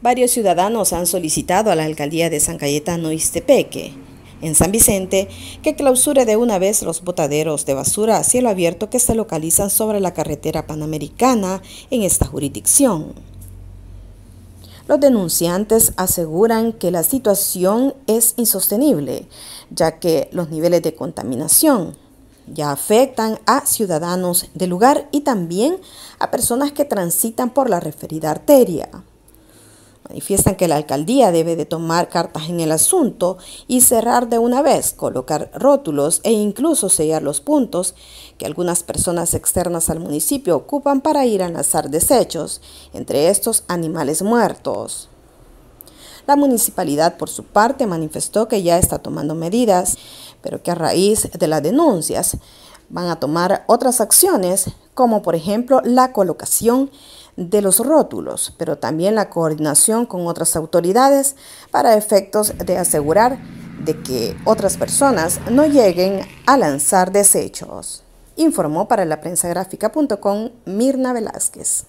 Varios ciudadanos han solicitado a la alcaldía de San Cayetano Ixtepeque, en San Vicente, que clausure de una vez los botaderos de basura a cielo abierto que se localizan sobre la carretera panamericana en esta jurisdicción. Los denunciantes aseguran que la situación es insostenible, ya que los niveles de contaminación ya afectan a ciudadanos del lugar y también a personas que transitan por la referida arteria. Manifiestan que la alcaldía debe de tomar cartas en el asunto y cerrar de una vez, colocar rótulos e incluso sellar los puntos que algunas personas externas al municipio ocupan para ir a lanzar desechos, entre estos animales muertos. La municipalidad, por su parte, manifestó que ya está tomando medidas, pero que a raíz de las denuncias van a tomar otras acciones como por ejemplo la colocación de los rótulos, pero también la coordinación con otras autoridades para efectos de asegurar de que otras personas no lleguen a lanzar desechos, informó para la prensa gráfica.com Mirna Velázquez.